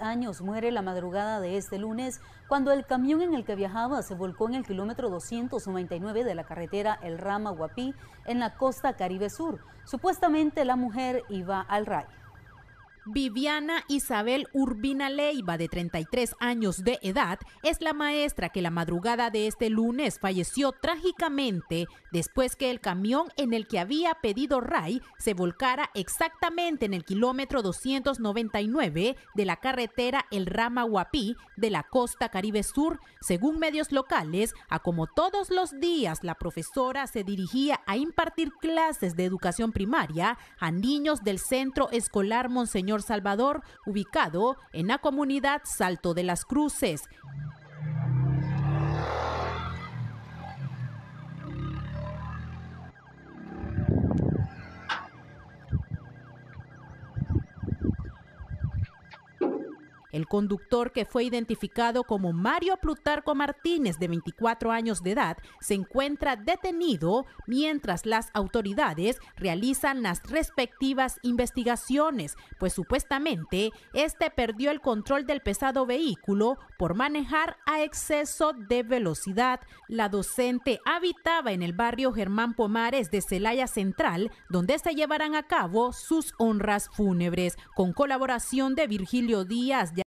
años, muere la madrugada de este lunes cuando el camión en el que viajaba se volcó en el kilómetro 299 de la carretera El Rama Guapí en la costa Caribe Sur. Supuestamente la mujer iba al rayo. Viviana Isabel Urbina Leiva, de 33 años de edad, es la maestra que la madrugada de este lunes falleció trágicamente después que el camión en el que había pedido RAI se volcara exactamente en el kilómetro 299 de la carretera El Rama Guapí de la costa Caribe Sur. Según medios locales, a como todos los días, la profesora se dirigía a impartir clases de educación primaria a niños del Centro Escolar Monseñor Salvador, ubicado en la comunidad Salto de las Cruces. El conductor, que fue identificado como Mario Plutarco Martínez, de 24 años de edad, se encuentra detenido mientras las autoridades realizan las respectivas investigaciones, pues supuestamente este perdió el control del pesado vehículo por manejar a exceso de velocidad. La docente habitaba en el barrio Germán Pomares de Celaya Central, donde se llevarán a cabo sus honras fúnebres, con colaboración de Virgilio Díaz.